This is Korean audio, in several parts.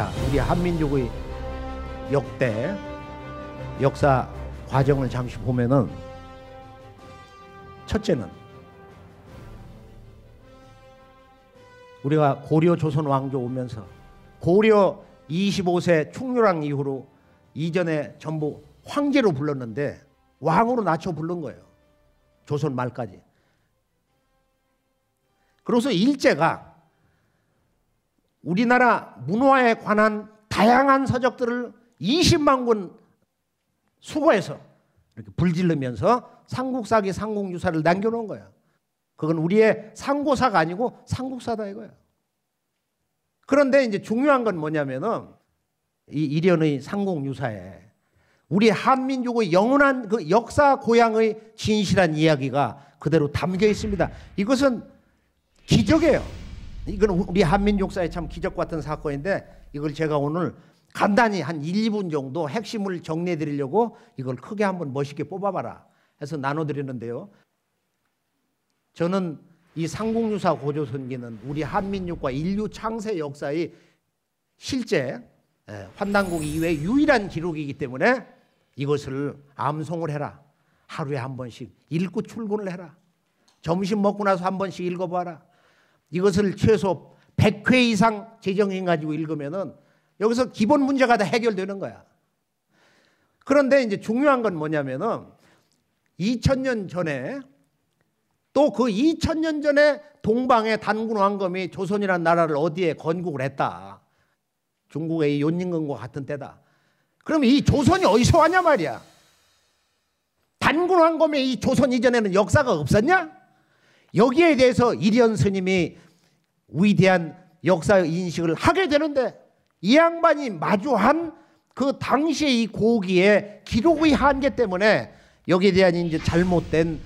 자, 우리 한민족의 역대 역사 과정을 잠시 보면은 첫째는 우리가 고려 조선 왕조 오면서 고려 25세 충렬왕 이후로 이전에 전부 황제로 불렀는데 왕으로 낮춰 부른 거예요. 조선 말까지. 그래서 일제가 우리나라 문화에 관한 다양한 서적들을 20만 권 수거해서 이렇게 불질르면서 삼국사기 삼국유사를 남겨놓은 거야. 그건 우리의 상고사가 아니고 삼국사다 이거야. 그런데 이제 중요한 건 뭐냐면은 이 일련의 삼국유사에 우리 한민족의 영원한 그 역사 고향의 진실한 이야기가 그대로 담겨 있습니다. 이것은 기적이에요. 이건 우리 한민족 사회 참 기적 같은 사건인데 이걸 제가 오늘 간단히 한 1, 2분 정도 핵심을 정리해 드리려고 이걸 크게 한번 멋있게 뽑아봐라 해서 나눠 드리는데요. 저는 이 상공유사 고조선기는 우리 한민족과 인류 창세 역사의 실제 예, 환단국 이외 의 유일한 기록이기 때문에 이것을 암송을 해라. 하루에 한 번씩 읽고 출근을 해라. 점심 먹고 나서 한 번씩 읽어봐라. 이것을 최소 100회 이상 재정해 가지고 읽으면은 여기서 기본 문제가 다 해결되는 거야. 그런데 이제 중요한 건 뭐냐면은 2000년 전에 또 그 2000년 전에 동방의 단군 왕검이 조선이라는 나라를 어디에 건국을 했다. 중국의 이 연인근과 같은 때다. 그럼 이 조선이 어디서 왔냐 말이야. 단군 왕검의 이 조선 이전에는 역사가 없었냐? 여기에 대해서 이리언 스님이 위대한 역사 인식을 하게 되는데 이 양반이 마주한 그 당시의 이 고기의 기록의 한계 때문에 여기에 대한 이제 잘못된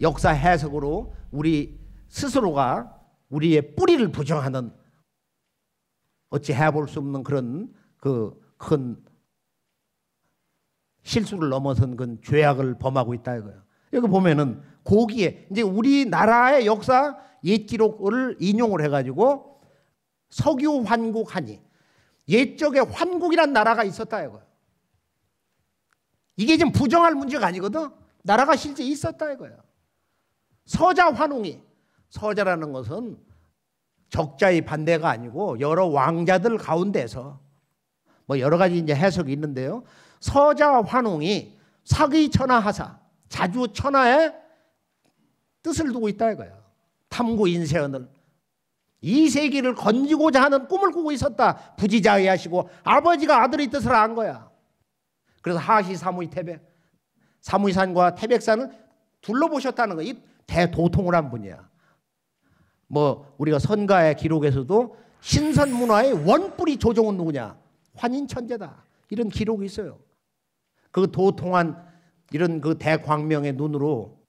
역사 해석으로 우리 스스로가 우리의 뿌리를 부정하는 어찌 해볼 수 없는 그런 그 큰 실수를 넘어선 그 죄악을 범하고 있다 이거예요. 여기 보면은 고기에 이제 우리나라의 역사 옛 기록을 인용을 해가지고 석유 환국하니 옛적에 환국이란 나라가 있었다 이거예요. 이게 지금 부정할 문제가 아니거든. 나라가 실제 있었다 이거예요. 서자 환웅이 서자라는 것은 적자의 반대가 아니고 여러 왕자들 가운데서 뭐 여러 가지 이제 해석이 있는데요. 서자 환웅이 사기 천하하사 자주 천하에 뜻을 두고 있다 이거야. 탐구 인세을이 세기를 건지고자 하는 꿈을 꾸고 있었다. 부지자의하시고 아버지가 아들의 뜻을 안 거야. 그래서 하시 사무이 태백 사무이산과 태백산을 둘러보셨다는 거이 대도통을 한 분이야. 뭐 우리가 선가의 기록에서도 신선 문화의 원뿌리 조정은 누구냐? 환인 천재다. 이런 기록이 있어요. 그 도통한 이런 그 대광명의 눈으로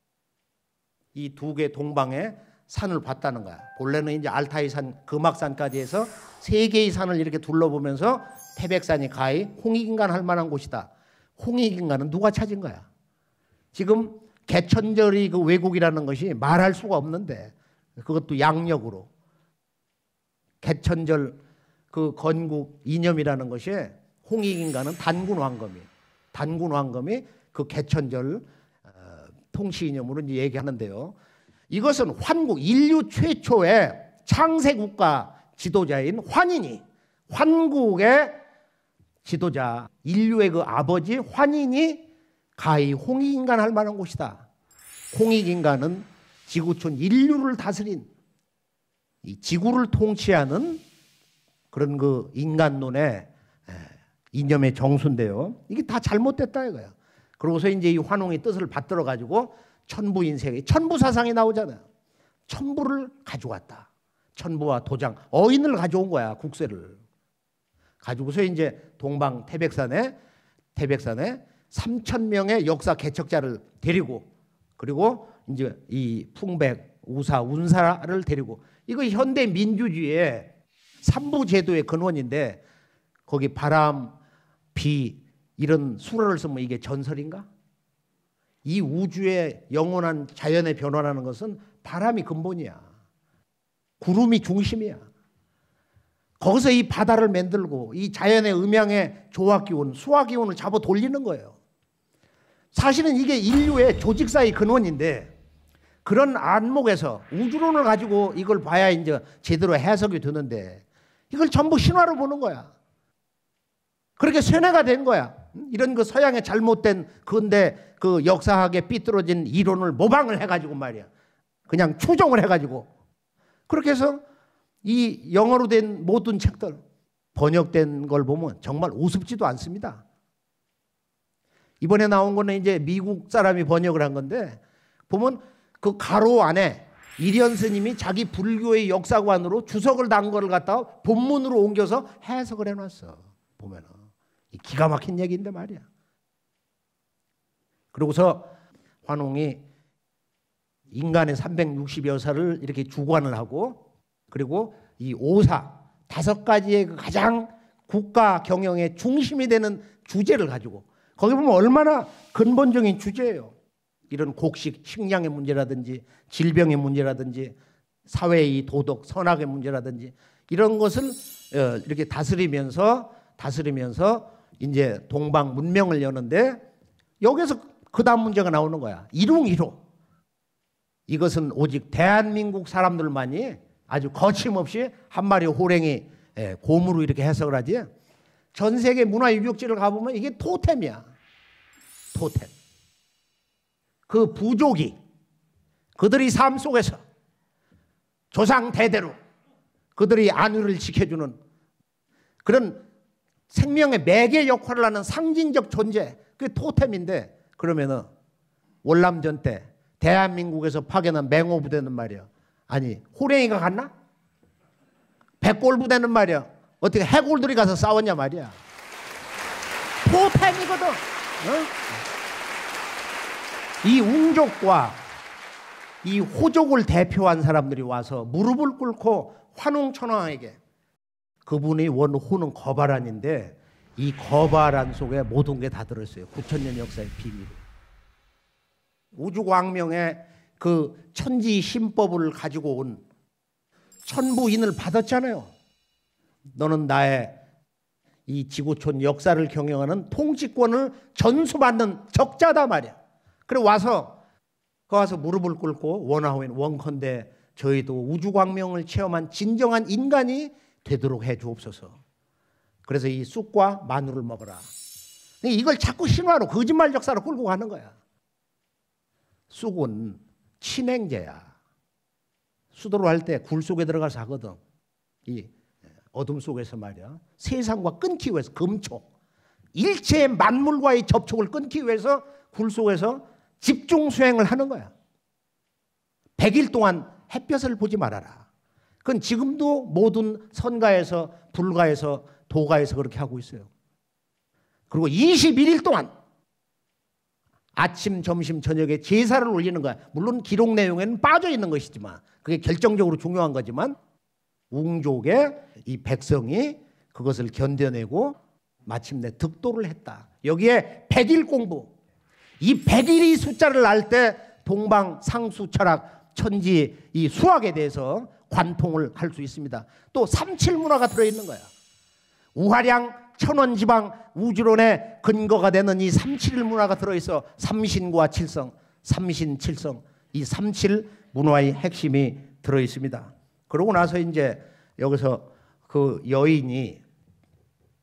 이두개 동방에 산을 봤다는 거야. 본래는 이제 알타이산, 금악산까지 해서 세 개의 산을 이렇게 둘러보면서 태백산이 가히 홍익인간 할 만한 곳이다. 홍익인간은 누가 찾은 거야? 지금 개천절이 그 왜곡이라는 것이 말할 수가 없는데 그것도 양력으로 개천절 그 건국 이념이라는 것이 홍익인간은 단군 왕검이 단군 왕검이 그 개천절 통치이념으로 이제 얘기하는데요. 이것은 환국 인류 최초의 창세 국가 지도자인 환인이 환국의 지도자 인류의 그 아버지 환인이 가히 홍익인간 할 만한 곳이다. 홍익인간은 지구촌 인류를 다스린 이 지구를 통치하는 그런 그 인간론의 이념의 정수인데요. 이게 다 잘못됐다 이거야. 그러고서 이제 이 환웅의 뜻을 받들어 가지고 천부 인생의 천부 사상이 나오잖아요. 천부를 가져왔다. 천부와 도장 어인을 가져온 거야 국세를 가지고서 이제 동방 태백산에 태백산에 3천 명의 역사 개척자를 데리고 그리고 이제 이 풍백 우사 운사를 데리고 이거 현대 민주주의의 삼부 제도의 근원인데 거기 바람 비 이런 수로를 쓰면 이게 전설인가? 이 우주의 영원한 자연의 변화라는 것은 바람이 근본이야. 구름이 중심이야. 거기서 이 바다를 만들고 이 자연의 음양의 조화 기운, 수화 기운을 잡아 돌리는 거예요. 사실은 이게 인류의 조직사의 근원인데 그런 안목에서 우주론을 가지고 이걸 봐야 이제 제대로 해석이 되는데 이걸 전부 신화로 보는 거야. 그렇게 세뇌가 된 거야. 음? 이런 그 서양의 잘못된 근데 그 역사학에 삐뚤어진 이론을 모방을 해가지고 말이야. 그냥 추종을 해가지고 그렇게 해서 이 영어로 된 모든 책들 번역된 걸 보면 정말 우습지도 않습니다. 이번에 나온 거는 이제 미국 사람이 번역을 한 건데 보면 그 가로 안에 이련 스님이 자기 불교의 역사관으로 주석을 단 거를 갖다가 본문으로 옮겨서 해석을 해놨어. 보면은. 기가 막힌 얘기인데 말이야. 그러고서 환웅이 인간의 360여사를 이렇게 주관을 하고 그리고 이 오사 다섯 가지의 그 가장 국가 경영의 중심이 되는 주제를 가지고 거기 보면 얼마나 근본적인 주제예요. 이런 곡식, 식량의 문제라든지 질병의 문제라든지 사회의 도덕, 선악의 문제라든지 이런 것을 어, 이렇게 다스리면서 다스리면서 이제 동방 문명을 여는데 여기서 그 다음 문제가 나오는 거야. 이룽이로 이것은 오직 대한민국 사람들만이 아주 거침없이 한 마리 호랭이 예, 곰으로 이렇게 해석을 하지. 전 세계 문화 유적지를 가보면 이게 토템이야. 토템. 그 부족이 그들이 삶 속에서 조상 대대로 그들이 안위를 지켜주는 그런 생명의 매개 역할을 하는 상징적 존재, 그게 토템인데 그러면은 월남전 때 대한민국에서 파견한 맹호 부대는 말이야. 아니 호랭이가 갔나? 백골 부대는 말이야. 어떻게 해골들이 가서 싸웠냐 말이야. 토템이거든. 어? 이 웅족과 이 호족을 대표한 사람들이 와서 무릎을 꿇고 환웅천왕에게 그분의 원호는 거바란인데 이 거바란 속에 모든 게 다 들어있어요. 9 0 0 0년 역사의 비밀. 우주광명의 그 천지 신법을 가지고 온 천부인을 받았잖아요. 너는 나의 이 지구촌 역사를 경영하는 통치권을 전수받는 적자다 말이야. 그래 와서 거 그 와서 무릎을 꿇고 원하오인 원컨대 저희도 우주광명을 체험한 진정한 인간이 되도록 해 주옵소서. 그래서 이 쑥과 마늘을 먹어라. 그러니까 이걸 자꾸 신화로 거짓말 역사로 끌고 가는 거야. 쑥은 친행제야. 수도로 할 때 굴 속에 들어가서 하거든. 이 어둠 속에서 말이야. 세상과 끊기 위해서 금촉. 일체 의 만물과의 접촉을 끊기 위해서 굴 속에서 집중 수행을 하는 거야. 100일 동안 햇볕을 보지 말아라. 그건 지금도 모든 선가에서 불가에서 도가에서 그렇게 하고 있어요. 그리고 21일 동안 아침, 점심, 저녁에 제사를 올리는 거야. 물론 기록 내용에는 빠져 있는 것이지만 그게 결정적으로 중요한 거지만 웅족의 이 백성이 그것을 견뎌내고 마침내 득도를 했다. 여기에 100일 공부. 이 100일이 숫자를 알 때 동방 상수 철학 천지 이 수학에 대해서 관통을 할 수 있습니다. 또 삼칠문화가 들어있는 거야. 우화량, 천원지방, 우주론의 근거가 되는 이 삼칠문화가 들어있어 삼신과 칠성, 삼신칠성 이 삼칠문화의 핵심이 들어있습니다. 그러고 나서 이제 여기서 그 여인이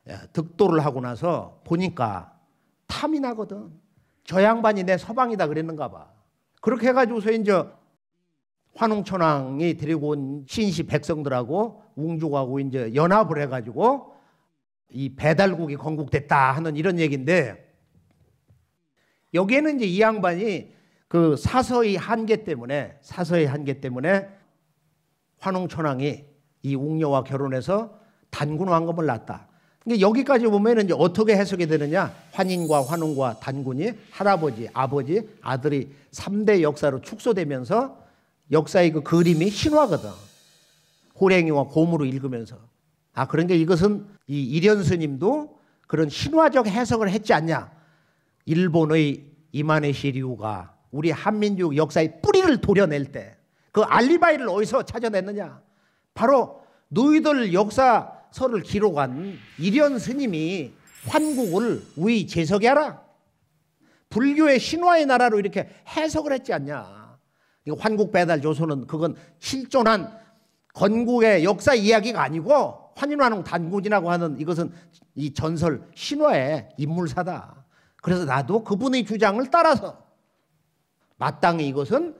예, 득도를 하고 나서 보니까 탐이 나거든. 저 양반이 내 서방이다 그랬는가 봐. 그렇게 해가지고서 이제 환웅천왕이 데리고 온 신시 백성들하고 웅족하고 이제 연합을 해가지고 이 배달국이 건국됐다 하는 이런 얘기인데 여기에는 이제 이 양반이 그 사서의 한계 때문에 사서의 한계 때문에 환웅천왕이 이 웅녀와 결혼해서 단군 왕검을 낳았다. 근데 여기까지 보면은 이제 어떻게 해석이 되느냐? 환인과 환웅과 단군이 할아버지, 아버지, 아들이 3대 역사로 축소되면서 역사의 그 그림이 신화거든. 호랭이와 곰으로 읽으면서. 아, 그런데 그러니까 이것은 이 이련 스님도 그런 신화적 해석을 했지 않냐. 일본의 이만네시류가 우리 한민족 역사의 뿌리를 도려낼 때 그 알리바이를 어디서 찾아냈느냐. 바로 너희들 역사서를 기록한 이련 스님이 환국을 우이 제석이 하라. 불교의 신화의 나라로 이렇게 해석을 했지 않냐. 환국 배달 조선은 그건 실존한 건국의 역사 이야기가 아니고 환인화농 단군이라고 하는 이것은 이 전설 신화의 인물사다. 그래서 나도 그분의 주장을 따라서 마땅히 이것은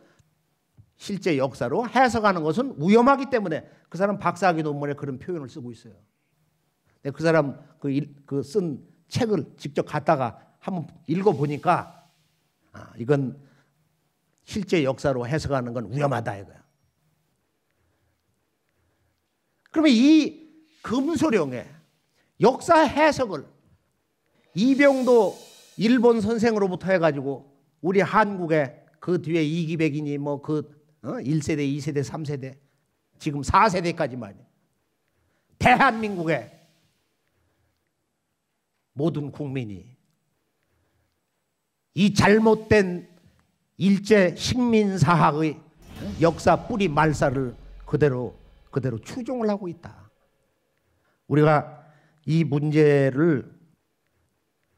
실제 역사로 해석하는 것은 위험하기 때문에 그 사람 박사학위 논문에 그런 표현을 쓰고 있어요. 그 사람 그쓴 그 책을 직접 갖다가 한번 읽어보니까 아, 이건 실제 역사로 해석하는 건 위험하다 이거야. 그러면 이 금소령의 역사 해석을 이병도 일본 선생으로부터 해가지고 우리 한국의 그 뒤에 이기백이니 뭐그 1세대, 어, 2세대, 3세대 지금 4세대까지만 대한민국의 모든 국민이 이 잘못된 일제 식민사학의 역사 뿌리 말살을 그대로 그대로 추종을 하고 있다. 우리가 이 문제를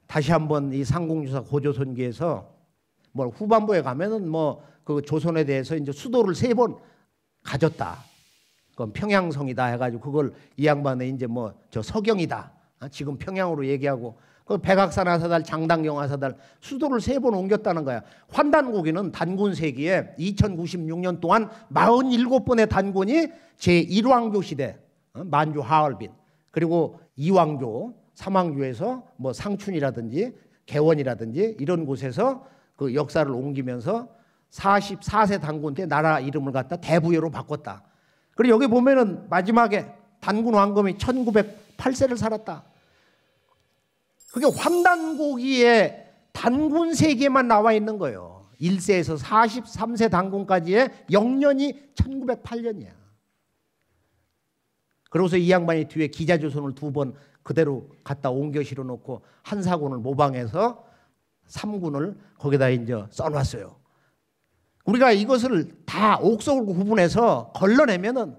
다시 한번 이 상공유사 고조선기에서 뭐 후반부에 가면은 뭐 그 조선에 대해서 이제 수도를 세 번 가졌다. 그건 평양성이다 해가지고 그걸 이 양반의 이제 뭐 저 서경이다. 아, 지금 평양으로 얘기하고 그 백악산화사달, 장당경화사달 수도를 세 번 옮겼다는 거야. 환단고기는 단군 세기에 2096년 동안 47번의 단군이 제1왕조 시대 어, 만주 하얼빈 그리고 2왕조, 3왕조에서 뭐 상춘이라든지 개원이라든지 이런 곳에서 그 역사를 옮기면서 44세 단군 때 나라 이름을 갖다 대부여로 바꿨다. 그리고 여기 보면은 마지막에 단군 왕검이 1908세를 살았다. 그게 환단고기의 단군 세계만 나와 있는 거예요. 1세에서 43세 단군까지의 영년이 1908년이야. 그러고서 이 양반이 뒤에 기자조선을 두 번 그대로 갖다 옮겨 실어 놓고 한사군을 모방해서 삼군을 거기다 이제 써놨어요. 우리가 이것을 다옥석으 구분해서 걸러내면은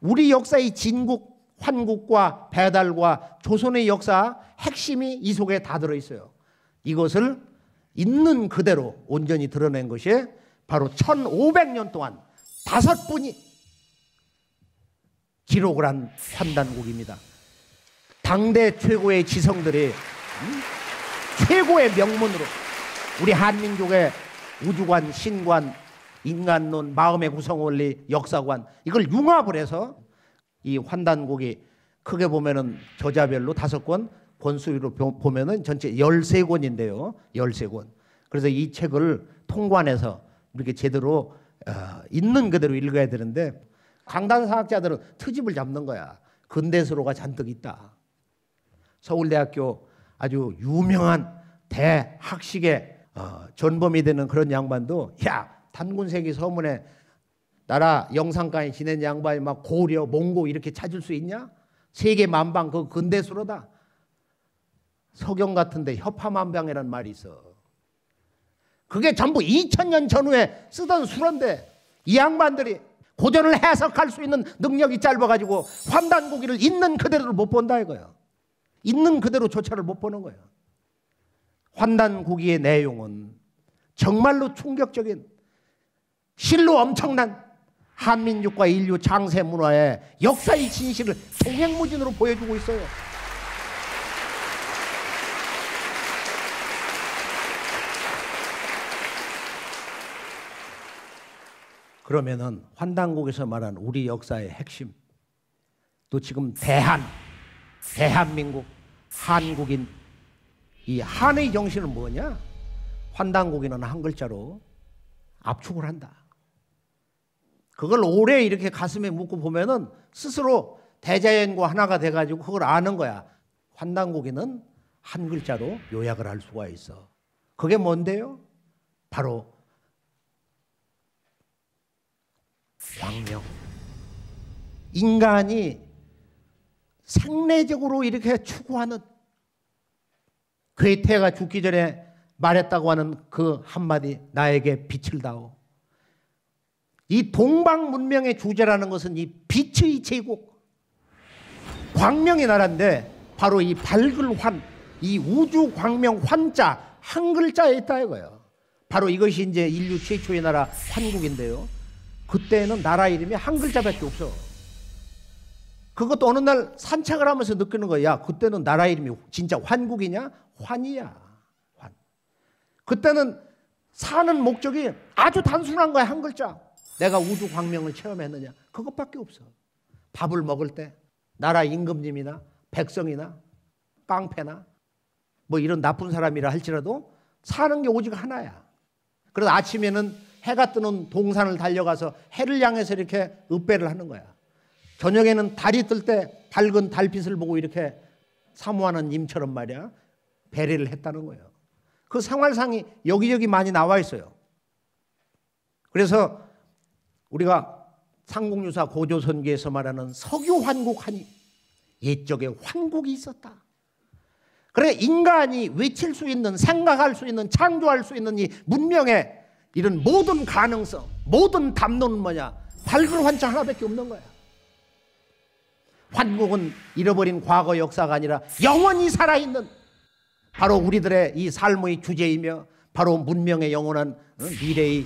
우리 역사의 진국 한국과 배달과 조선의 역사 핵심이 이 속에 다 들어있어요. 이것을 있는 그대로 온전히 드러낸 것이 바로 1500년 동안 다섯 분이 기록을 한 판단국입니다. 당대 최고의 지성들이 음? 최고의 명문으로 우리 한민족의 우주관, 신관, 인간론, 마음의 구성원리, 역사관 이걸 융합을 해서 이 환단곡이 크게 보면은 저자별로 다섯 권, 권수위로 보면은 전체 열세 권인데요. 열세 권. 그래서 이 책을 통관해서 이렇게 제대로 어, 있는 그대로 읽어야 되는데 강단 사학자들은 트집을 잡는 거야. 근대서로가 잔뜩 있다. 서울대학교 아주 유명한 대학식의 어, 전범이 되는 그런 양반도 야 단군세기 서문에 나라 영상간에 지낸 양반이 막 고려, 몽고 이렇게 찾을 수 있냐? 세계 만방 그 근대수로다. 석영 같은데 협화만방이라는 말이 있어. 그게 전부 2000년 전후에 쓰던 수런데 이 양반들이 고전을 해석할 수 있는 능력이 짧아가지고 환단고기를 있는 그대로 못 본다 이거예 있는 그대로 조차를 못 보는 거예 환단고기의 내용은 정말로 충격적인 실로 엄청난 한민족과 인류 장세 문화의 역사의 진실을 동행무진으로 보여주고 있어요. 그러면은 환당국에서 말한 우리 역사의 핵심 또 지금 대한 대한민국 한국인 이 한의 정신은 뭐냐? 환당국인은한 글자로 압축을 한다. 그걸 오래 이렇게 가슴에 묻고 보면은 스스로 대자연과 하나가 돼가지고 그걸 아는 거야. 환단고기는 한 글자로 요약을 할 수가 있어. 그게 뭔데요? 바로 광명. 인간이 생리적으로 이렇게 추구하는 괴테가 죽기 전에 말했다고 하는 그 한마디 나에게 빛을 다오. 이 동방 문명의 주제라는 것은 이 빛의 제국, 광명의 나라인데 바로 이 밝을 환, 이 우주 광명 환자 한 글자에 있다 이거예요. 바로 이것이 이제 인류 최초의 나라 한국인데요. 그때는 나라 이름이 한 글자밖에 없어. 그것도 어느 날 산책을 하면서 느끼는 거야. 그때는 나라 이름이 진짜 환국이냐? 환이야. 환. 그때는 사는 목적이 아주 단순한 거야. 한 글자. 내가 우주 광명을 체험했느냐? 그것밖에 없어. 밥을 먹을 때 나라 임금님이나 백성이나 깡패나 뭐 이런 나쁜 사람이라 할지라도 사는 게 오직 하나야. 그래서 아침에는 해가 뜨는 동산을 달려가서 해를 향해서 이렇게 읍배를 하는 거야. 저녁에는 달이 뜰 때 밝은 달빛을 보고 이렇게 사모하는 임처럼 말이야. 배례를 했다는 거예요. 그 생활상이 여기저기 많이 나와 있어요. 그래서 우리가 상국유사 고조선기에서 말하는 석유환국 한이 옛적에 환국이 있었다. 그래 인간이 외칠 수 있는 생각할 수 있는 창조할 수 있는 이 문명의 이런 모든 가능성 모든 담론은 뭐냐 발굴 환자 하나밖에 없는 거야. 환국은 잃어버린 과거 역사가 아니라 영원히 살아있는 바로 우리들의 이 삶의 주제이며 바로 문명의 영원한 미래의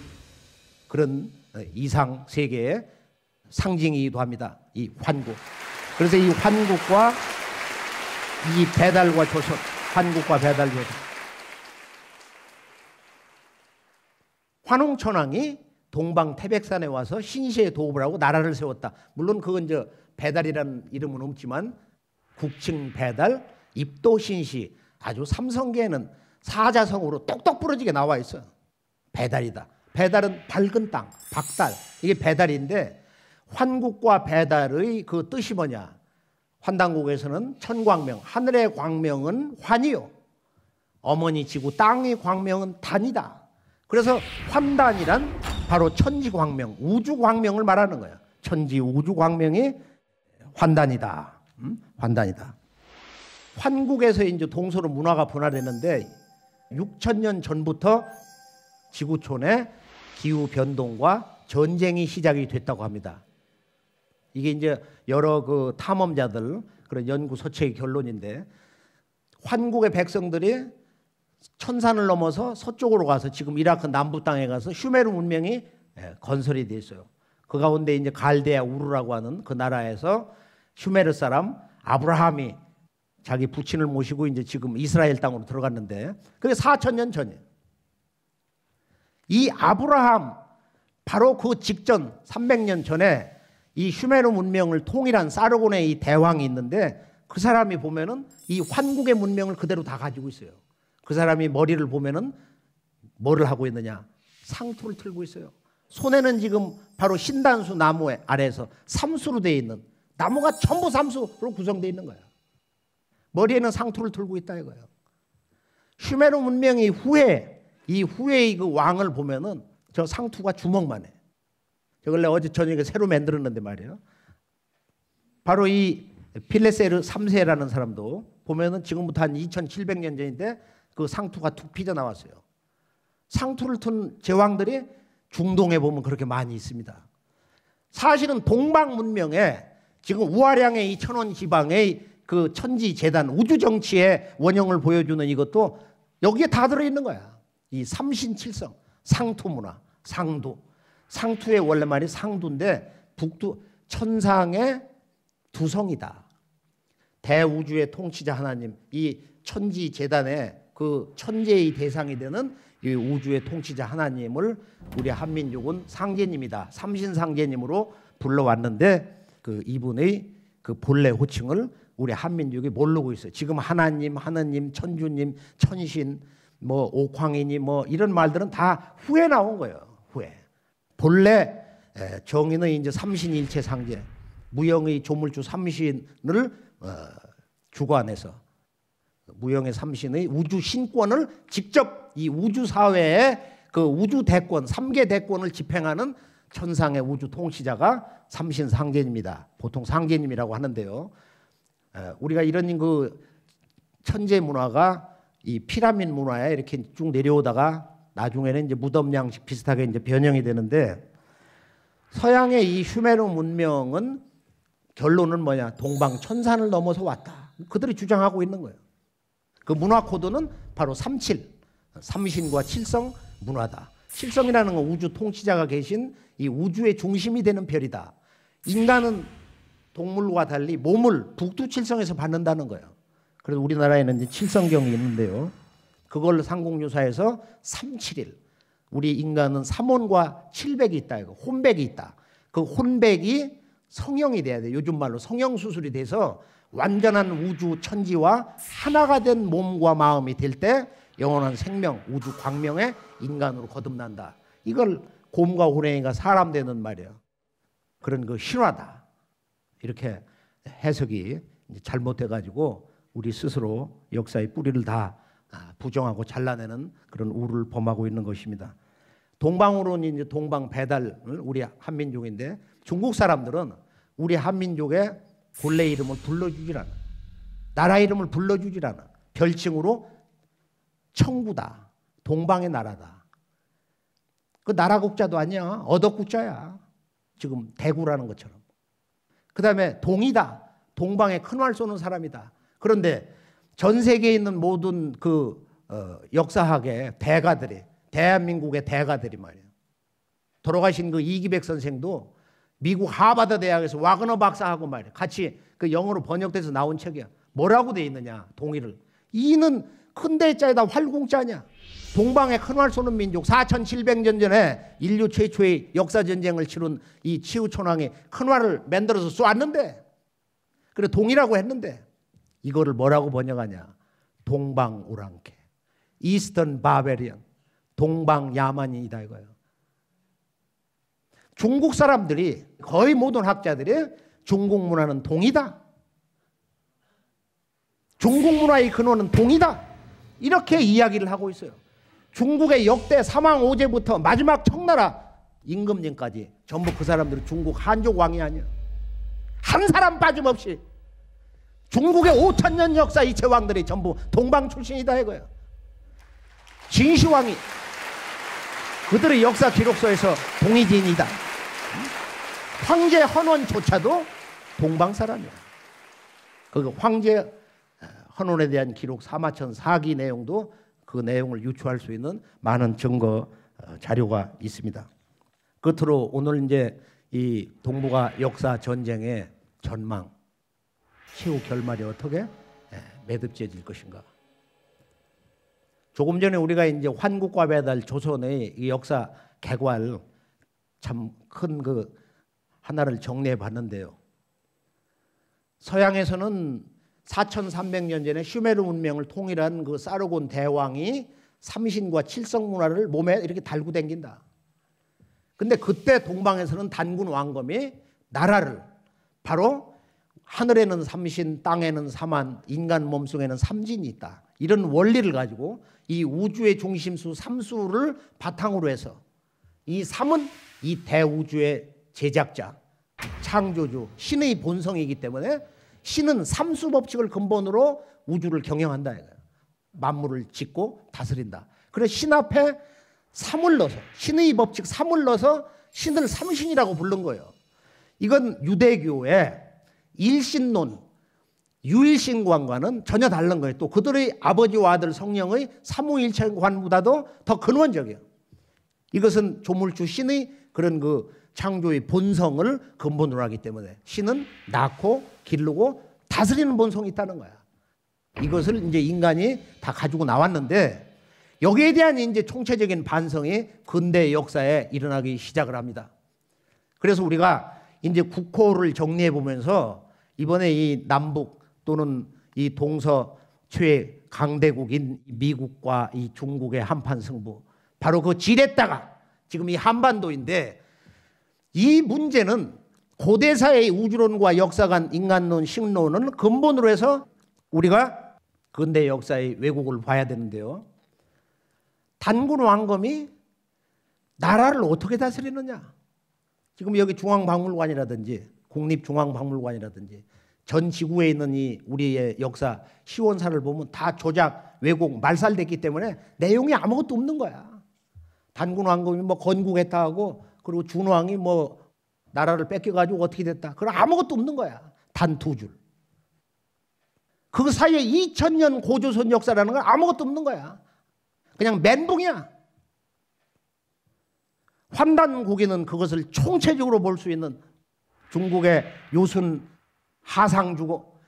그런 어, 이상 세계의 상징이기도 합니다. 이 환국. 그래서 이 환국과 이 배달과 조선, 환국과 배달 조선. 환웅천왕이 동방 태백산에 와서 신시에 도읍을 하고 나라를 세웠다. 물론 그건 저 배달이라는 이름은 없지만 국칭 배달, 입도 신시 아주 삼성계에는 사자성으로 똑똑 부러지게 나와 있어요. 배달이다. 배달은 밝은 땅, 박달. 이게 배달인데 환국과 배달의 그 뜻이 뭐냐? 환당국에서는 천광명, 하늘의 광명은 환이요. 어머니 지구 땅의 광명은 단이다. 그래서 환단이란 바로 천지 광명, 우주 광명을 말하는 거예 천지 우주 광명이 환단이다. 음? 환단이다. 환국에서 이제 동서로 문화가 분화되는데 6천 년 전부터 지구촌에 기후 변동과 전쟁이 시작이 됐다고 합니다. 이게 이제 여러 그 탐험자들 그런 연구 서체의 결론인데 환국의 백성들이 천산을 넘어서 서쪽으로 가서 지금 이라크 남부 땅에 가서 슈메르 문명이 예, 건설이 돼어요그 가운데 이제 갈대아 우르라고 하는 그 나라에서 슈메르 사람 아브라함이 자기 부친을 모시고 이제 지금 이스라엘 땅으로 들어갔는데 그게 4천 년 전이에요. 이 아브라함 바로 그 직전 300년 전에 이슈메르 문명을 통일한 사르곤의 이 대왕이 있는데 그 사람이 보면은 이 환국의 문명을 그대로 다 가지고 있어요. 그 사람이 머리를 보면은 뭐를 하고 있느냐? 상투를 틀고 있어요. 손에는 지금 바로 신단수 나무 아래에서 삼수로 되어 있는 나무가 전부 삼수로 구성되어 있는 거예요. 머리에는 상투를 틀고 있다 이거예요. 슈메르 문명이 후에 이 후에 그 왕을 보면은 저 상투가 주먹만 해. 저걸 내 어제 저녁에 새로 만들었는데 말이에요. 바로 이 필레세르 3세라는 사람도 보면은 지금부터 한 2700년 전인데 그 상투가 툭 삐져 나왔어요. 상투를 튼 제왕들이 중동에 보면 그렇게 많이 있습니다. 사실은 동방 문명에 지금 우아량의 이 천원 지방의 그 천지 재단 우주 정치의 원형을 보여주는 이것도 여기에 다 들어 있는 거야. 이 삼신칠성 상투 문화 상도 상투의 원래 말이 상도인데 북두 천상의 두성이다. 대우주의 통치자 하나님 이 천지 재단의 그 천재의 대상이 되는 이 우주의 통치자 하나님을 우리 한민족은 상제님이다. 삼신 상제님으로 불러왔는데 그 이분의 그 본래 호칭을 우리 한민족이 모르고 있어요. 지금 하나님, 하느님, 천주님, 천신 뭐 옥황이니 뭐 이런 말들은 다 후에 나온 거예요. 후에. 본래 정의 이제 삼신일체 상제 무형의 조물주 삼신을 어, 주관해서 무형의 삼신의 우주 신권을 직접 이 우주 사회에 그 우주 대권 삼계 대권을 집행하는 천상의 우주 통치자가 삼신 상제입니다. 보통 상제님이라고 하는데요. 우리가 이런 그 천재 문화가 이 피라민 문화에 이렇게 쭉 내려오다가 나중에는 이제 무덤 양식 비슷하게 이제 변형이 되는데 서양의 이 휴메르 문명은 결론은 뭐냐? 동방 천산을 넘어서 왔다. 그들이 주장하고 있는 거예요. 그 문화 코드는 바로 삼칠, 삼신과 칠성 문화다. 칠성이라는 건 우주 통치자가 계신 이 우주의 중심이 되는 별이다. 인간은 동물과 달리 몸을 북두칠성에서 받는다는 거예요. 그래서 우리나라에는 칠성경이 있는데요. 그걸 상공유사에서3 7일 우리 인간은 삼원과 칠백이 있다. 이거 혼백이 있다. 그 혼백이 성형이 돼야 돼. 요즘 말로 성형 수술이 돼서 완전한 우주 천지와 하나가 된 몸과 마음이 될 때 영원한 생명, 우주 광명의 인간으로 거듭난다. 이걸 곰과 호랭이가 사람 되는 말이에요. 그런 그 신화다. 이렇게 해석이 잘못돼 가지고 우리 스스로 역사의 뿌리를 다 아, 부정하고 잘라내는 그런 우를 범하고 있는 것입니다. 동방으로는 이제 동방 배달을 우리 한민족인데 중국 사람들은 우리 한민족의 본래 이름을 불러주질 않아. 나라 이름을 불러주질 않아. 별칭으로 청구다. 동방의 나라다. 그 나라 국자도 아니야. 어덕 국자야. 지금 대구라는 것처럼. 그 다음에 동이다. 동방에 큰 활 쏘는 사람이다. 그런데 전 세계에 있는 모든 그 어, 역사학의 대가들이 대한민국의 대가들이 말이에요. 돌아가신 그 이기백 선생도 미국 하버드 대학에서 와그너 박사하고 말이에요. 같이 그 영어로 번역돼서 나온 책이야. 뭐라고 돼 있느냐 동의를. 이는 큰 대자에다 활공자냐. 동방의 큰활 쏘는 민족 4,700년 전에 인류 최초의 역사 전쟁을 치룬 이 치우천왕이 큰 활을 만들어서 쏘았는데 그래 동이라고 했는데 이거를 뭐라고 번역하냐? 동방 오랑캐. 이스턴 바베리언. 동방 야만인이다 이거예요. 중국 사람들이 거의 모든 학자들이 중국 문화는 동이다. 중국 문화의 근원은 동이다. 이렇게 이야기를 하고 있어요. 중국의 역대 사망오제부터 마지막 청나라 임금님까지 전부 그사람들은 중국 한족 왕이 아니에요한 사람 빠짐없이 중국의 5천 년 역사 이 제왕들이 전부 동방 출신이다 이거예요. 진시황이 그들의 역사 기록서에서 동이진이다. 황제 헌원조차도 동방 사람이야. 그 황제 어, 헌원에 대한 기록 사마천 사기 내용도 그 내용을 유추할 수 있는 많은 증거 어, 자료가 있습니다. 끝으로 오늘 이제 이 동북아 역사 전쟁의 전망 최후 결말이 어떻게 예, 매듭지어질 것인가. 조금 전에 우리가 이제 환국과 배달 조선의 역사 개괄 참 큰 그 하나를 정리해 봤는데요. 서양에서는 4,300년 전에 슈메르 문명을 통일한 그 사르곤 대왕이 삼신과 칠성 문화를 몸에 이렇게 달고 댕긴다. 근데 그때 동방에서는 단군 왕검이 나라를 바로 하늘에는 삼신, 땅에는 삼한, 인간 몸속에는 삼진이 있다. 이런 원리를 가지고 이 우주의 중심수 삼수를 바탕으로 해서 이 삼은 이 대우주의 제작자, 창조주, 신의 본성이기 때문에 신은 삼수 법칙을 근본으로 우주를 경영한다 만물을 짓고 다스린다. 그래서 신 앞에 삼을 넣어서 신의 법칙 삼을 넣어서 신을 삼신이라고 부른 거예요. 이건 유대교의 일신론, 유일신관과는 전혀 다른 거예요. 또 그들의 아버지와 아들 성령의 삼위일체관보다도 더 근원적이에요. 이것은 조물주 신의 그런 그 창조의 본성을 근본으로 하기 때문에 신은 낳고 기르고 다스리는 본성이 있다는 거야. 이것을 이제 인간이 다 가지고 나왔는데 여기에 대한 이제 총체적인 반성이 근대 역사에 일어나기 시작을 합니다. 그래서 우리가 이제 국호를 정리해 보면서 이번에 이 남북 또는 이 동서 최강대국인 미국과 이 중국의 한판 승부 바로 그 지렛다가 지금 이 한반도인데 이 문제는 고대사의 우주론과 역사관 인간론 식론은 근본으로 해서 우리가 근대 역사의 왜곡을 봐야 되는데요. 단군 왕검이 나라를 어떻게 다스리느냐. 지금 여기 중앙박물관이라든지 국립중앙박물관이라든지 전 지구에 있는 이 우리의 역사 시원사를 보면 다 조작, 왜곡, 말살됐기 때문에 내용이 아무것도 없는 거야. 단군 왕검이 뭐 건국했다 하고 그리고 준왕이 뭐 나라를 뺏겨가지고 어떻게 됐다. 그런 아무것도 없는 거야. 단 두 줄. 그 사이에 2000년 고조선 역사라는 건 아무것도 없는 거야. 그냥 멘붕이야. 환단국에는 그것을 총체적으로 볼 수 있는 중국의 요순 하상 주고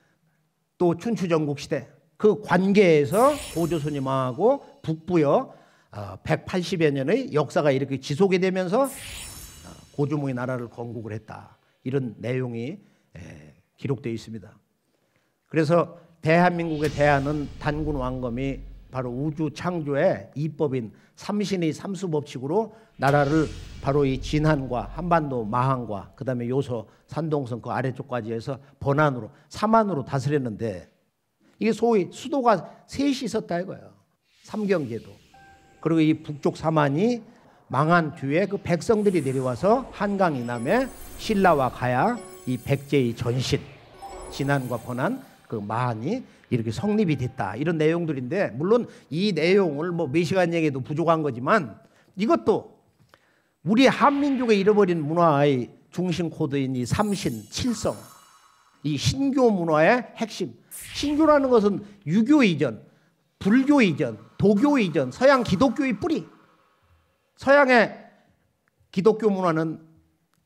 또 춘추전국 시대 그 관계에서 고조스님하고 북부여 180여 어, 년의 역사가 이렇게 지속이 되면서 어, 고조무의 나라를 건국을 했다. 이런 내용이 기록되어 있습니다. 그래서 대한민국의 대안은 단군 왕검이 바로 우주 창조의 이법인 삼신의 삼수 법칙으로 나라를 바로 이 진한과 한반도 마한과 그다음에 요소 산동성 그 아래쪽까지 해서 번안으로 삼안으로 다스렸는데 이게 소위 수도가 셋이 있었다 이거예요. 삼경제도. 그리고 이 북쪽 삼안이 망한 뒤에 그 백성들이 내려와서 한강 이남에 신라와 가야 이 백제의 전신 진안과 번안 그 마한이 이렇게 성립이 됐다. 이런 내용들인데 물론 이 내용을 뭐 몇 시간 얘기도 부족한 거지만 이것도 우리 한민족의 잃어버린 문화의 중심 코드인 이 삼신, 칠성, 이 신교 문화의 핵심. 신교라는 것은 유교 이전, 불교 이전, 도교 이전, 서양 기독교의 뿌리. 서양의 기독교 문화는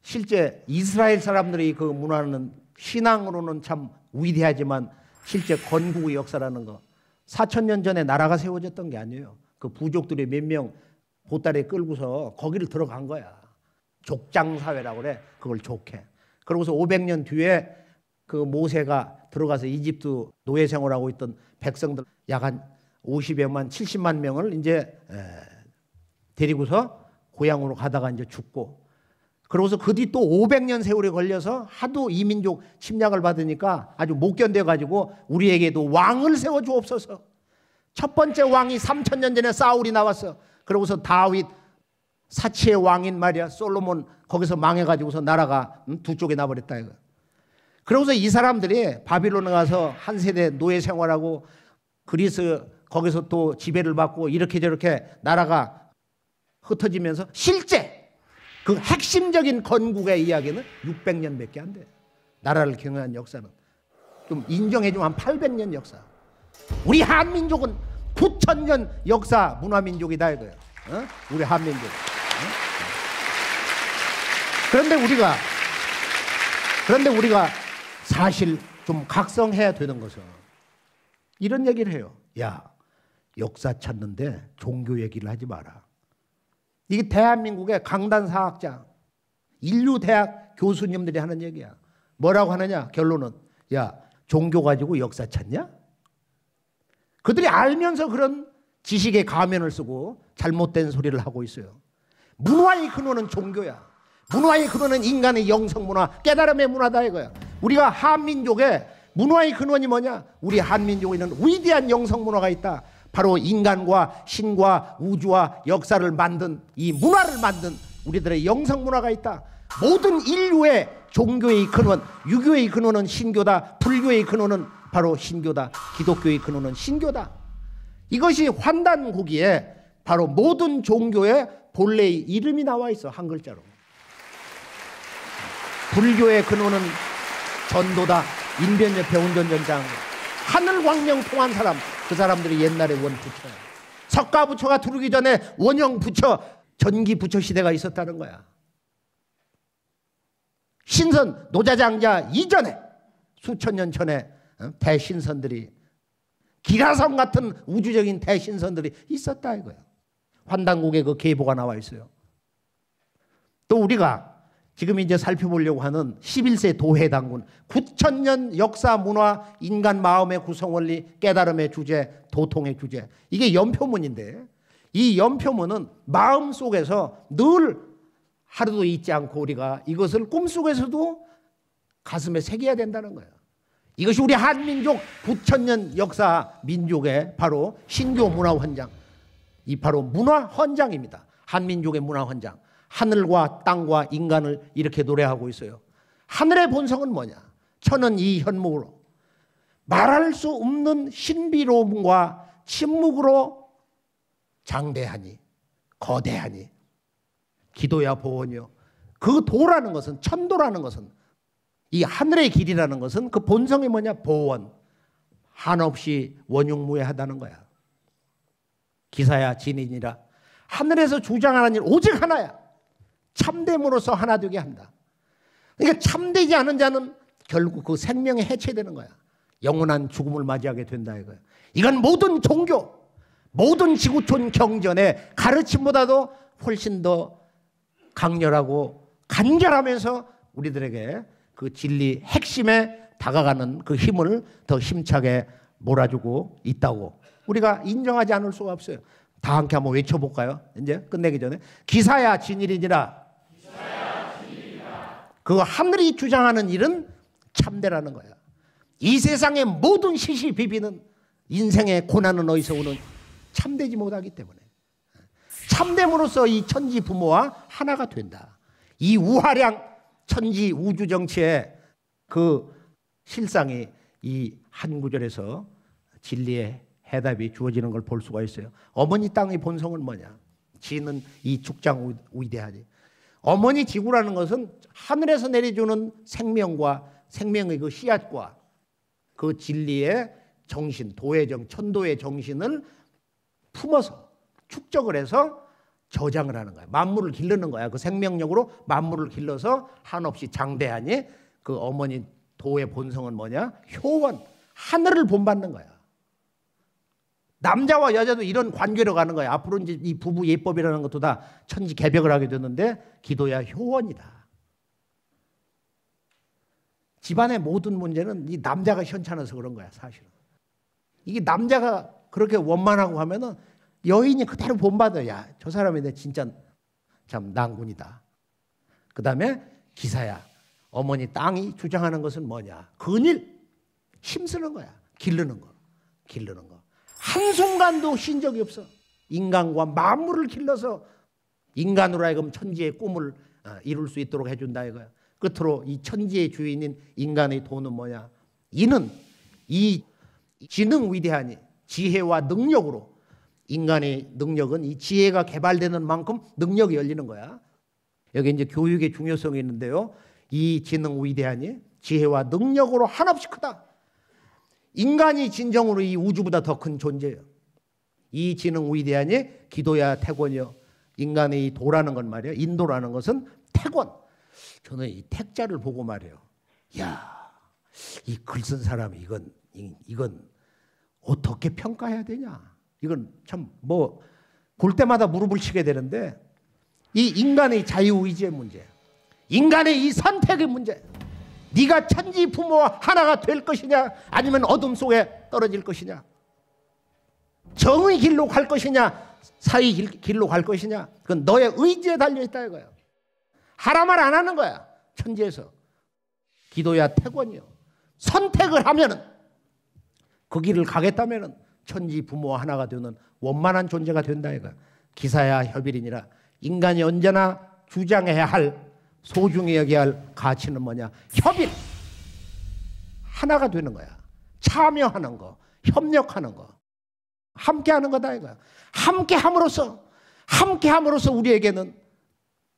실제 이스라엘 사람들이 그 문화는 신앙으로는 참 위대하지만 실제 건국의 역사라는 거 4천 년 전에 나라가 세워졌던 게 아니에요. 그 부족들이 몇 명 보따리 끌고서 거기를 들어간 거야. 족장 사회라고 그래. 그걸 족해. 그러고서 500년 뒤에 그 모세가 들어가서 이집트 노예 생활하고 있던 백성들 약 한 50여만 70만 명을 이제 데리고서 고향으로 가다가 이제 죽고 그러고서 그 뒤 또 500년 세월이 걸려서 하도 이민족 침략을 받으니까 아주 못 견뎌가지고 우리에게도 왕을 세워주옵소서. 첫 번째 왕이 3천년 전에 사울이 나왔어. 그러고서 다윗 사치의 왕인 말이야 솔로몬 거기서 망해가지고서 나라가 음, 두 쪽에 나버렸다 이거. 그러고서 이 사람들이 바빌론에 가서 한 세대 노예 생활하고 그리스 거기서 또 지배를 받고 이렇게 저렇게 나라가 흩어지면서 실제 그 핵심적인 건국의 이야기는 600년밖에 안 돼. 나라를 경영한 역사는 좀 인정해 주면 한 800년 역사. 우리 한민족은 9천년 역사 문화민족이다 이거야. 어? 우리 한민족. 어? 그런데 우리가 그런데 우리가 사실 좀 각성해야 되는 것은 이런 얘기를 해요. 야, 역사 찾는데 종교 얘기를 하지 마라. 이게 대한민국의 강단 사학자, 인류 대학 교수님들이 하는 얘기야. 뭐라고 하느냐? 결론은 야 종교 가지고 역사 찾냐? 그들이 알면서 그런 지식의 가면을 쓰고 잘못된 소리를 하고 있어요. 문화의 근원은 종교야. 문화의 근원은 인간의 영성 문화, 깨달음의 문화다 이거야. 우리가 한민족의 문화의 근원이 뭐냐? 우리 한민족에는 위대한 영성 문화가 있다. 바로 인간과 신과 우주와 역사를 만든 이 문화를 만든 우리들의 영성 문화가 있다. 모든 인류의 종교의 근원, 유교의 근원은 신교다. 불교의 근원은 바로 신교다. 기독교의 근원은 신교다. 이것이 환단고기에 바로 모든 종교의 본래의 이름이 나와 있어 한 글자로. 불교의 근원은 전도다. 인변협회 운전전장. 하늘 광명 통한 사람, 그 사람들이 옛날에 원부처야. 석가 부처가 들어오기 전에 원형 부처, 전기 부처 시대가 있었다는 거야. 신선 노자장자 이전에 수천 년 전에 어, 대신선들이 기라성 같은 우주적인 대신선들이 있었다 이거야. 환단국에그 계보가 나와 있어요. 또 우리가 지금 이제 살펴보려고 하는 11세 도회당군 9천년 역사 문화 인간 마음의 구성원리 깨달음의 주제 도통의 주제 이게 연표문인데 이 연표문은 마음 속에서 늘 하루도 잊지 않고 우리가 이것을 꿈속에서도 가슴에 새겨야 된다는 거예요. 이것이 우리 한민족 9천년 역사 민족의 바로 신교 문화 헌장 이 바로 문화 헌장입니다. 한민족의 문화 헌장 하늘과 땅과 인간을 이렇게 노래하고 있어요. 하늘의 본성은 뭐냐? 천은 이 현무로 말할 수 없는 신비로움과 침묵으로 장대하니 거대하니 기도야 보원이요. 그 도라는 것은 천도라는 것은 이 하늘의 길이라는 것은 그 본성이 뭐냐? 보원. 한없이 원흉무해하다는 거야. 기사야 진인이라 하늘에서 주장하는 일 오직 하나야. 참됨으로써 하나 되게 한다. 그러니까 참되지 않은 자는 결국 그 생명이 해체되는 거야. 영원한 죽음을 맞이하게 된다 이거야. 이건 모든 종교, 모든 지구촌 경전의 가르침보다도 훨씬 더 강렬하고 간결하면서 우리들에게 그 진리 핵심에 다가가는 그 힘을 더 힘차게 몰아주고 있다고 우리가 인정하지 않을 수가 없어요. 다 함께 한번 외쳐볼까요? 이제 끝내기 전에 기사야 진일이니라 그 하늘이 주장하는 일은 참되라는 거야. 이 세상의 모든 시시비비는 인생의 고난은 어디서 오는 참되지 못하기 때문에 참됨으로써 이 천지 부모와 하나가 된다. 이 우하량 천지 우주 정치의 그 실상이 이 한 구절에서 진리의 해답이 주어지는 걸 볼 수가 있어요. 어머니 땅의 본성은 뭐냐? 지는 이 죽장 위대하지. 어머니 지구라는 것은 하늘에서 내려주는 생명과 생명의 그 씨앗과 그 진리의 정신, 도의 정, 천도의 정신을 품어서 축적을 해서 저장을 하는 거야. 만물을 길르는 거야. 그 생명력으로 만물을 길러서 한없이 장대하니 그 어머니 도의 본성은 뭐냐? 효원, 하늘을 본받는 거야. 남자와 여자도 이런 관계로 가는 거야. 앞으로 이제 이 부부 예법이라는 것도 다 천지 개벽을 하게 되는데 기도야 효원이다. 집안의 모든 문제는 이 남자가 현찮아서 그런 거야, 사실은. 이게 남자가 그렇게 원만하고 하면은 여인이 그대로 본받아. 야, 저 사람이 내 진짜 참 난군이다. 그 다음에 기사야. 어머니 땅이 주장하는 것은 뭐냐? 근일. 힘쓰는 거야. 기르는 거. 기르는 거. 한순간도 쉰 적이 없어. 인간과 만물을 길러서 인간으로 하여금 천지의 꿈을 어, 이룰 수 있도록 해준다 이거야. 끝으로 이 천지의 주인인 인간의 돈은 뭐냐? 이는 이 지능 위대하니 지혜와 능력으로 인간의 능력은 이 지혜가 개발되는 만큼 능력이 열리는 거야. 여기 이제 교육의 중요성이 있는데요. 이 지능 위대하니 지혜와 능력으로 한없이 크다. 인간이 진정으로 이 우주보다 더 큰 존재예요. 이 지능 위대하니 기도야 태권이요. 인간의 이 도라는 건 말이에요. 인도라는 것은 태권. 저는 이 택자를 보고 말이요 야, 이 글 쓴 사람이 이 이건 어떻게 평가해야 되냐? 이건 참 뭐 볼 때마다 무릎을 치게 되는데 이 인간의 자유의지의 문제, 인간의 이 선택의 문제. 네가 천지 부모와 하나가 될 것이냐 아니면 어둠 속에 떨어질 것이냐 정의 길로 갈 것이냐 사의 길로 갈 것이냐 그건 너의 의지에 달려있다 이거야 하라 말안 하는 거야 천지에서 기도야 태권이요 선택을 하면은 그 길을 가겠다면은 천지 부모와 하나가 되는 원만한 존재가 된다 이거 야 기사야 협일이니라 인간이 언제나 주장해야 할 소중히 여겨야 할 가치는 뭐냐? 협일. 하나가 되는 거야. 참여하는 거, 협력하는 거, 함께하는 거다 이거야. 함께함으로써 함께함으로써 우리에게는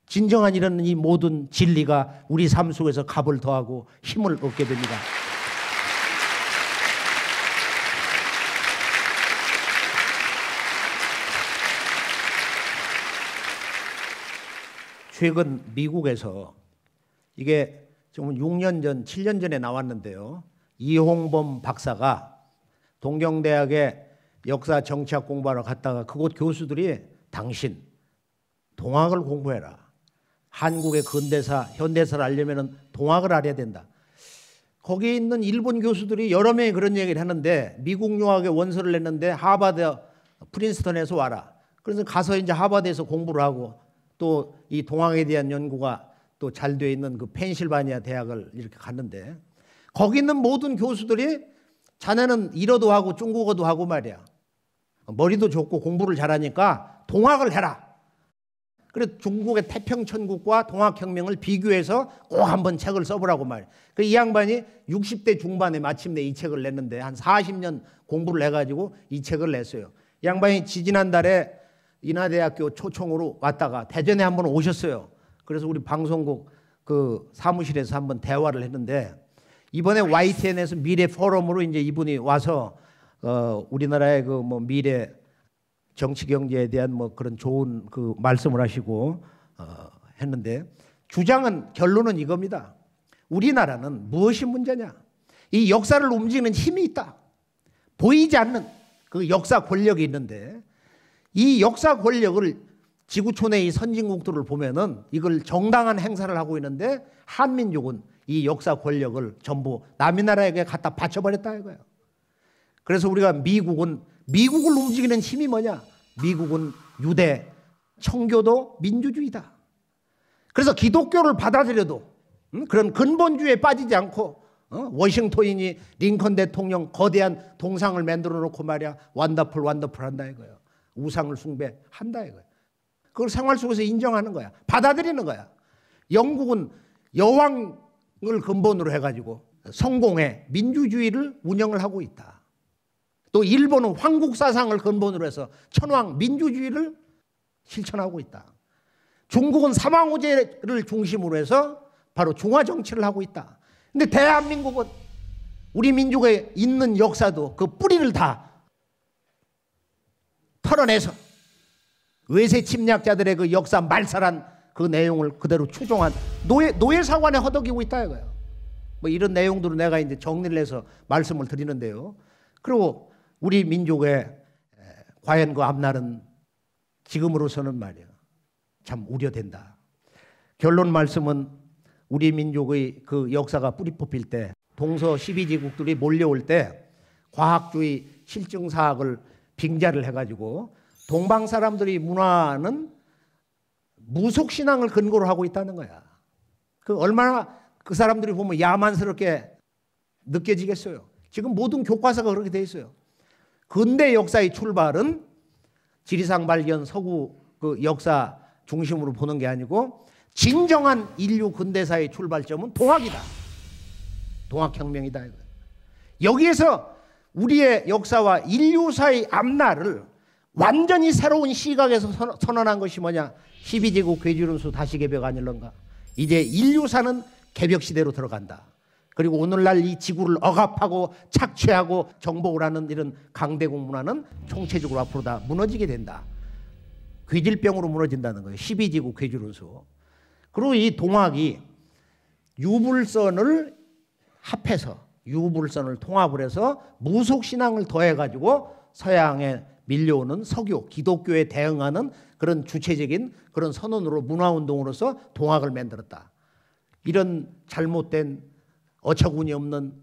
진정한 이라는 이 모든 진리가 우리 삶 속에서 값을 더하고 힘을 얻게 됩니다. 최근 미국에서 이게 지금 6년 전, 7년 전에 나왔는데요. 이홍범 박사가 동경대학에 역사 정치학 공부하러 갔다가 그곳 교수들이 당신 동학을 공부해라. 한국의 근대사, 현대사를 알려면 동학을 알아야 된다. 거기에 있는 일본 교수들이 여러 명이 그런 얘기를 했는데 미국 유학에 원서를 냈는데 하버드 프린스턴에서 와라. 그래서 가서 이제 하버드에서 공부를 하고 또이동학에 대한 연구가 또 잘 되어 있는 그 펜실바니아 대학을 이렇게 갔는데 거기 있는 모든 교수들이 자네는 일어도 하고 중국어도 하고 말이야. 머리도 좋고 공부를 잘하니까 동학을 해라. 그래서 중국의 태평천국과 동학혁명을 비교해서 꼭 한번 책을 써보라고 말이야. 그이 양반이 60대 중반에 마침내 이 책을 냈는데 한 40년 공부를 해가지고 이 책을 냈어요. 양반이 지지난달에 인하대학교 초청으로 왔다가 대전에 한번 오셨어요. 그래서 우리 방송국 그 사무실에서 한 번 대화를 했는데 이번에 YTN에서 미래 포럼으로 이제 이분이 와서 어 우리나라의 그 뭐 미래 정치 경제에 대한 뭐 그런 좋은 그 말씀을 하시고 어 했는데 주장은 결론은 이겁니다. 우리나라는 무엇이 문제냐? 이 역사를 움직이는 힘이 있다. 보이지 않는 그 역사 권력이 있는데 이 역사 권력을 지구촌의 이 선진국들을 보면은 이걸 정당한 행사를 하고 있는데 한민족은 이 역사 권력을 전부 남의 나라에게 갖다 바쳐버렸다 이거예요. 그래서 우리가 미국은 미국을 움직이는 힘이 뭐냐? 미국은 유대, 청교도, 민주주의다. 그래서 기독교를 받아들여도 음, 그런 근본주의에 빠지지 않고 어, 워싱턴이 링컨 대통령 거대한 동상을 만들어 놓고 말이야 완더풀 완더풀 한다 이거예요. 우상을 숭배한다 이거야. 그걸 생활 속에서 인정하는 거야. 받아들이는 거야. 영국은 여왕을 근본으로 해가지고 성공해 민주주의를 운영을 하고 있다. 또 일본은 황국 사상을 근본으로 해서 천황 민주주의를 실천하고 있다. 중국은 사망우제를 중심으로 해서 바로 중화 정치를 하고 있다. 근데 대한민국은 우리 민족에 있는 역사도 그 뿌리를 다 털어내서 외세 침략자들의 그 역사 말살한 그 내용을 그대로 추종한 노예, 노예 사관에 허덕이고 있다 이거예요. 뭐 이런 내용들을 내가 이제 정리를 해서 말씀을 드리는데요. 그리고 우리 민족의 과연 그 앞날은 지금으로서는 말이야. 참 우려된다. 결론 말씀은 우리 민족의 그 역사가 뿌리 뽑힐 때 동서 12지국들이 몰려올 때 과학주의 실증 사학을 빙자를 해가지고 동방 사람들이 문화는 무속 신앙을 근거로 하고 있다는 거야. 그 얼마나 그 사람들이 보면 야만스럽게 느껴지겠어요. 지금 모든 교과서가 그렇게 돼 있어요. 근대 역사의 출발은 지리상 발견 서구 그 역사 중심으로 보는 게 아니고 진정한 인류 근대사의 출발점은 동학이다. 동학혁명이다. 여기에서 우리의 역사와 인류사의 앞날을 완전히 새로운 시각에서 선언한 것이 뭐냐? 12제국 괴지론수 다시 개벽 아닐런가? 이제 인류사는 개벽 시대로 들어간다. 그리고 오늘날 이 지구를 억압하고 착취하고 정복을 하는 이런 강대국 문화는 총체적으로 앞으로 다 무너지게 된다. 괴질병으로 무너진다는 거예요. 12지구 괴질운수. 그리고 이 동학이 유불선을 합해서 유불선을 통합을 해서 무속 신앙을 더해 가지고 서양에 밀려오는 석유, 기독교에 대응하는 그런 주체적인 그런 선언으로 문화운동으로서 동학을 만들었다. 이런 잘못된 어처구니 없는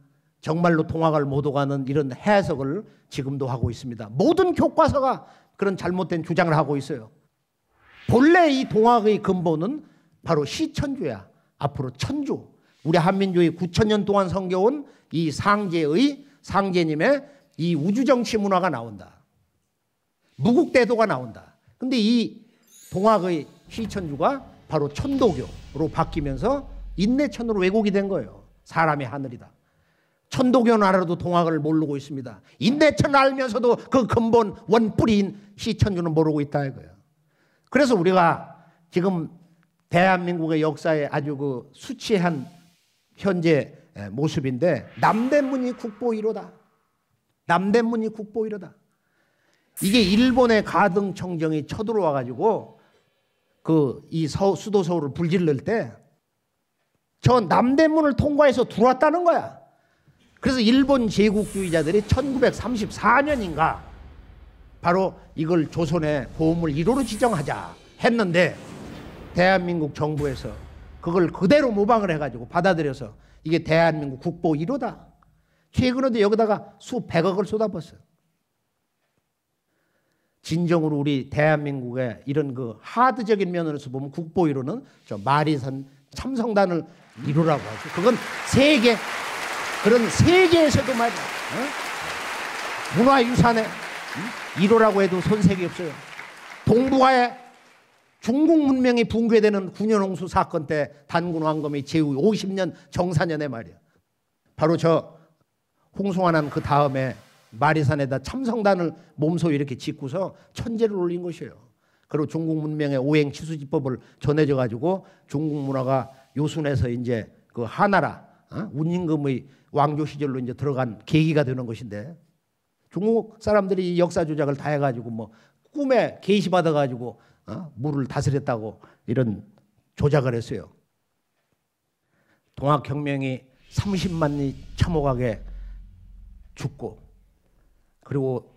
정말로 동학을 못 오가는 이런 해석을 지금도 하고 있습니다. 모든 교과서가 그런 잘못된 주장을 하고 있어요. 본래 이 동학의 근본은 바로 시천주야. 앞으로 천주. 우리 한민족이 9천년 동안 섬겨온 이 상제의 상제님의 이 우주정치 문화가 나온다. 무국대도가 나온다. 근데 이 동학의 실천주가 바로 천도교로 바뀌면서 인내천으로 왜곡이 된 거예요. 사람의 하늘이다. 천도교는 알아도 동학을 모르고 있습니다. 인내천 알면서도 그 근본 원뿌리인 시천주는 모르고 있다 이거예요. 그래서 우리가 지금 대한민국의 역사에 아주 그 수치한 현재 모습인데 남대문이 국보이로다. 남대문이 국보이로다. 이게 일본의 가등 청정이 쳐들어와 가지고 그 이 수도 서울을 불질를 때저 남대문을 통과해서 들어왔다는 거야. 그래서 일본 제국주의자들이 1934년인가 바로 이걸 조선의 보물 1호로 지정하자 했는데 대한민국 정부에서 그걸 그대로 모방을 해가지고 받아들여서 이게 대한민국 국보 1호다. 최근에도 여기다가 수백억을 쏟아부었어 진정으로 우리 대한민국의 이런 그 하드적인 면으로서 보면 국보 1호는 저 마리산 참성단을 1호라고 하죠. 그건 세계, 그런 세계에서도 말이야. 어? 문화유산의 1호라고 해도 손색이 없어요. 동북아의 중국 문명이 붕괴되는 군현홍수 사건 때 단군 왕검이 제후 50년 정사년에 말이야. 바로 저 홍송환한 그 다음에 마리산에다 참성단을 몸소 이렇게 짓고서 천재를 올린 것이에요. 그리고 중국 문명의 오행 치수지법을 전해져 가지고 중국 문화가 요순에서 이제 그 하나라 어? 운임금의 왕조 시절로 이제 들어간 계기가 되는 것인데 중국 사람들이 역사 조작을 다 해가지고 뭐 꿈에 게시 받아가지고 어? 물을 다스렸다고 이런 조작을 했어요. 동학혁명이 30만이 참혹하게 죽고 그리고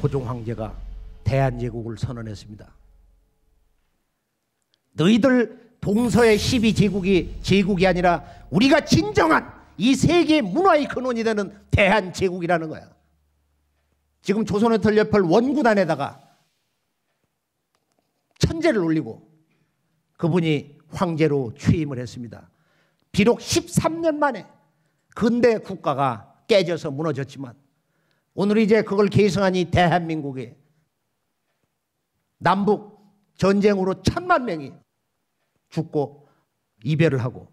도종 황제가 대한제국을 선언했습니다. 너희들 동서의 12제국이 제국이 아니라 우리가 진정한 이 세계 문화의 근원이 되는 대한제국이라는 거야. 지금 조선의 털 옆을 원군 안에다가 천재를 올리고 그분이 황제로 취임을 했습니다. 비록 13년 만에 근대 국가가 깨져서 무너졌지만 오늘 이제 그걸 계승하니 대한민국에 남북 전쟁으로 천만 명이 죽고 이별을 하고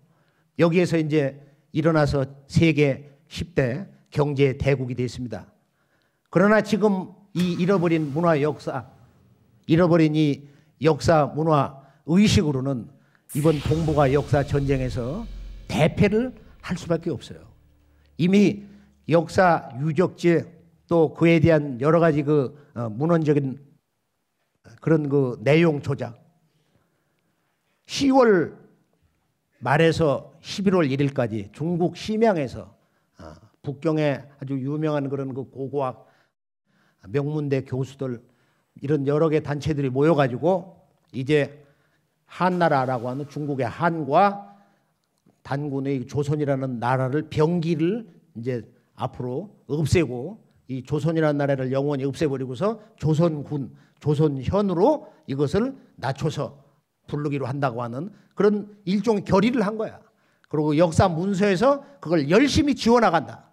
여기에서 이제 일어나서 세계 10대 경제 대국이 되었습니다. 그러나 지금 이 잃어버린 문화 역사, 잃어버린 이 역사, 문화, 의식으로는 이번 동북아 역사 전쟁에서 대패를 할 수밖에 없어요. 이미 역사 유적지 또 그에 대한 여러 가지 그 어, 문헌적인 그런 그 내용 조작. 10월 말에서 11월 1일까지 중국 심양에서 어, 북경의 아주 유명한 그런 그 고고학 명문대 교수들 이런 여러 개 단체들이 모여가지고 이제 한나라라고 하는 중국의 한과 단군의 조선이라는 나라를 병기를 이제 앞으로 없애고 이 조선이라는 나라를 영원히 없애버리고서 조선군, 조선현으로 이것을 낮춰서 부르기로 한다고 하는 그런 일종의 결의를 한 거야. 그리고 역사 문서에서 그걸 열심히 지워나간다.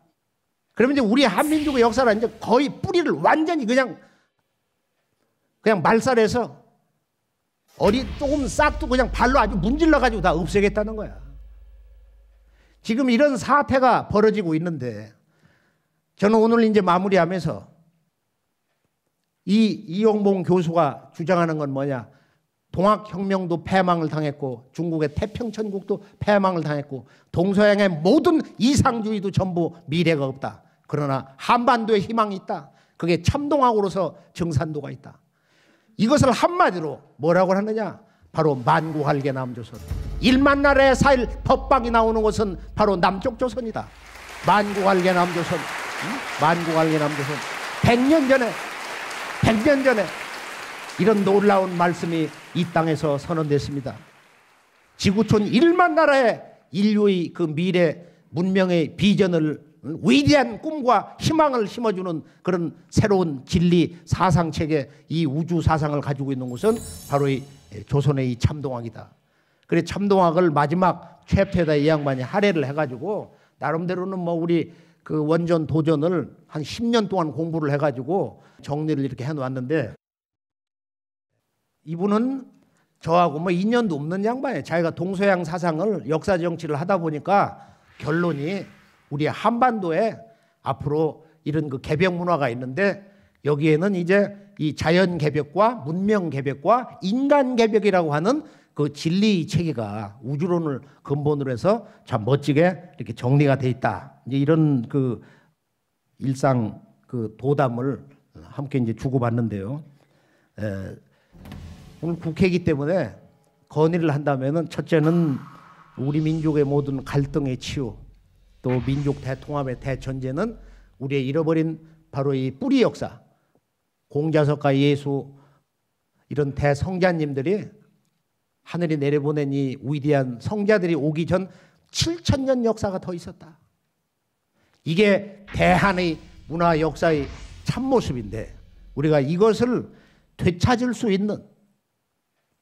그러면 이제 우리 한민족의 역사는 이제 거의 뿌리를 완전히 그냥 그냥 말살해서 어리 조금 싹도 그냥 발로 아주 문질러 가지고 다 없애겠다는 거야. 지금 이런 사태가 벌어지고 있는데 저는 오늘 이제 마무리하면서 이 이용봉 교수가 주장하는 건 뭐냐? 동학혁명도 패망을 당했고 중국의 태평천국도 패망을 당했고 동서양의 모든 이상주의도 전부 미래가 없다. 그러나 한반도에 희망이 있다. 그게 참동학으로서 정산도가 있다. 이것을 한마디로 뭐라고 하느냐? 바로 만국할게 남조선. 1만 나라에 사일 법방이 나오는 것은 바로 남쪽 조선이다. 만국할게 남조선. 만국할게 남조선. 100년 전에 100년 전에 이런 놀라운 말씀이 이 땅에서 선언됐습니다. 지구촌 1만 나라에 인류의 그 미래 문명의 비전을 위대한 꿈과 희망을 심어주는 그런 새로운 진리 사상 체계 이 우주 사상을 가지고 있는 곳은 바로 이 조선의 이 참동학이다. 그래 참동학을 마지막 최패다 이 양반이 할애를 해가지고 나름대로는 뭐 우리 그 원전 도전을 한 10년 동안 공부를 해가지고 정리를 이렇게 해놓았는데 이분은 저하고 뭐 인연도 없는 양반이에요. 자기가 동서양 사상을 역사 정치를 하다 보니까 결론이 우리 한반도에 앞으로 이런 그 개벽 문화가 있는데 여기에는 이제 이 자연 개벽과 문명 개벽과 인간 개벽이라고 하는 그 진리 체계가 우주론을 근본으로 해서 참 멋지게 이렇게 정리가 돼 있다. 이제 이런 그 일상 그 도담을 함께 이제 주고받는데요. 에, 오늘 국회이기 때문에 건의를 한다면은 첫째는 우리 민족의 모든 갈등의 치유, 또 민족 대통합의 대천재는 우리의 잃어버린 바로 이 뿌리 역사, 공자석가 예수 이런 대성자님들이 하늘이 내려보낸 이 위대한 성자들이 오기 전 7천 년 역사가 더 있었다. 이게 대한의 문화 역사의 참모습인데 우리가 이것을 되찾을 수 있는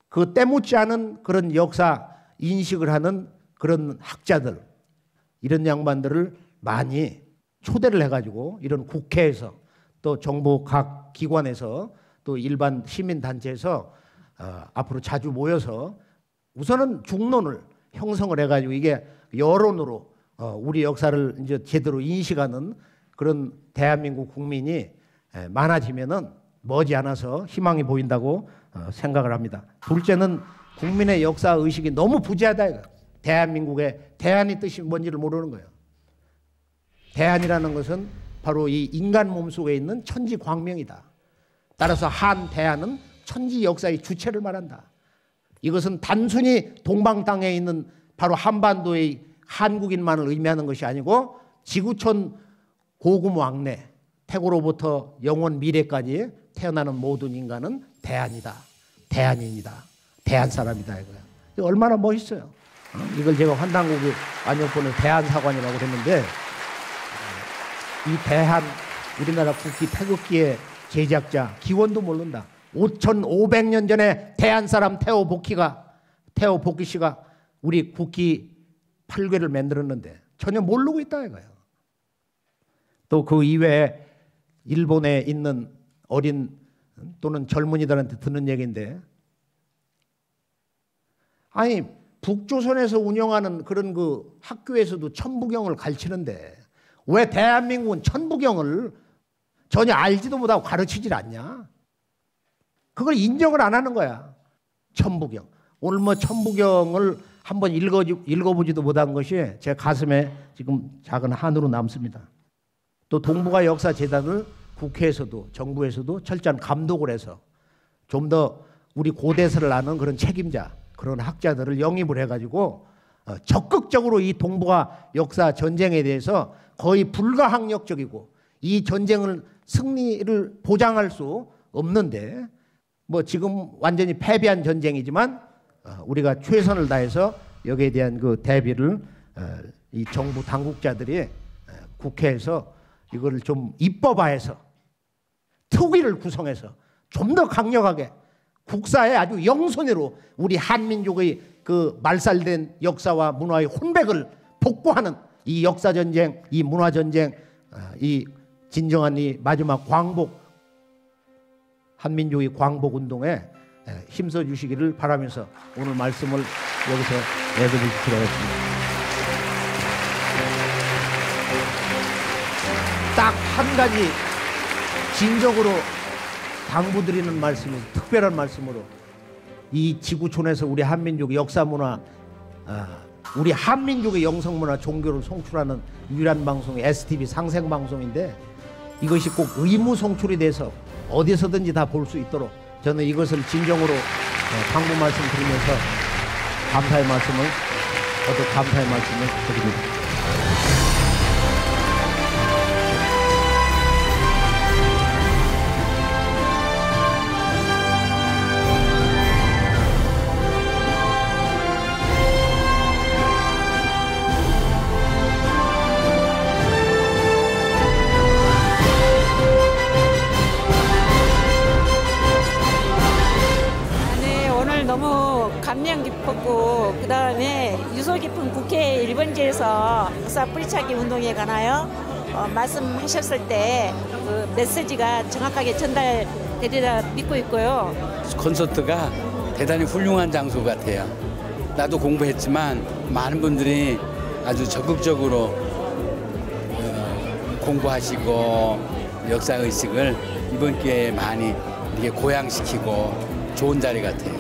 그 때묻지 않은 그런 역사 인식을 하는 그런 학자들 이런 양반들을 많이 초대를 해가지고 이런 국회에서 또 정부 각 기관에서 또 일반 시민단체에서 어, 앞으로 자주 모여서 우선은 중론을 형성을 해가지고 이게 여론으로 어, 우리 역사를 이제 제대로 인식하는 그런 대한민국 국민이 많아지면은 머지않아서 희망이 보인다고 어, 생각을 합니다. 둘째는 국민의 역사 의식이 너무 부재하다. 대한민국의 대한이 뜻이 뭔지를 모르는 거예요. 대한이라는 것은 바로 이 인간 몸속에 있는 천지 광명이다. 따라서 한 대한은 천지 역사의 주체를 말한다. 이것은 단순히 동방 땅에 있는 바로 한반도의 한국인만을 의미하는 것이 아니고 지구촌 고금 왕래 태고로부터 영원 미래까지 태어나는 모든 인간은 대한이다. 대한인이다. 대한 사람이다 이거야. 얼마나 멋있어요. 이걸 제가 환단국이 안녕보는 대한사관이라고 했는데 이 대한 우리나라 국기 태극기의 제작자 기원도 모른다. 5,500년 전에 대한 사람 태호 복희가 태호 복희 씨가 우리 국기 8괘를 만들었는데 전혀 모르고 있다 이거예요. 또 그 이외에 일본에 있는 어린 또는 젊은이들한테 듣는 얘기인데 아니 북조선에서 운영하는 그런 그 학교에서도 천부경을 가르치는데 왜 대한민국은 천부경을 전혀 알지도 못하고 가르치질 않냐? 그걸 인정을 안 하는 거야. 천부경. 오늘 뭐 천부경을 한번 읽어, 읽어보지도 못한 것이 제 가슴에 지금 작은 한으로 남습니다. 또 동북아 역사재단을 국회에서도 정부에서도 철저한 감독을 해서 좀 더 우리 고대사를 아는 그런 책임자 그런 학자들을 영입을 해가지고 어, 적극적으로 이 동북아 역사 전쟁에 대해서 거의 불가항력적이고 이 전쟁을 승리를 보장할 수 없는데 뭐 지금 완전히 패배한 전쟁이지만 어, 우리가 최선을 다해서 여기에 대한 그 대비를 어, 이 정부 당국자들이 국회에서 이거를 좀 입법화해서 특위를 구성해서 좀 더 강력하게 국사에 아주 영손으로 우리 한민족의 그 말살된 역사와 문화의 혼백을 복구하는 이 역사 전쟁, 이 문화 전쟁, 아, 이 진정한 이 마지막 광복 한민족의 광복 운동에 힘써 주시기를 바라면서 오늘 말씀을 여기서 내드리도록 하겠습니다. 딱 한 가지 진정으로 당부드리는 말씀이 특별한 말씀으로 이 지구촌에서 우리 한민족의 역사 문화 아, 우리 한민족의 영성 문화 종교를 송출하는 유일한 방송이 STV 상생 방송인데 이것이 꼭 의무 송출이 돼서 어디서든지 다 볼 수 있도록 저는 이것을 진정으로 어, 당부 말씀 드리면서 감사의 말씀을 저도 감사의 말씀을 드립니다. 너무 감명 깊었고 그 다음에 유서 깊은 국회 1번지에서 역사 뿌리차기 운동에 관하여 어, 말씀하셨을 때 그 메시지가 정확하게 전달되리라 믿고 있고요. 콘서트가 대단히 훌륭한 장소 같아요. 나도 공부했지만 많은 분들이 아주 적극적으로 어, 공부하시고 역사 의식을 이번 기회에 많이 이게 고양시키고 좋은 자리 같아요.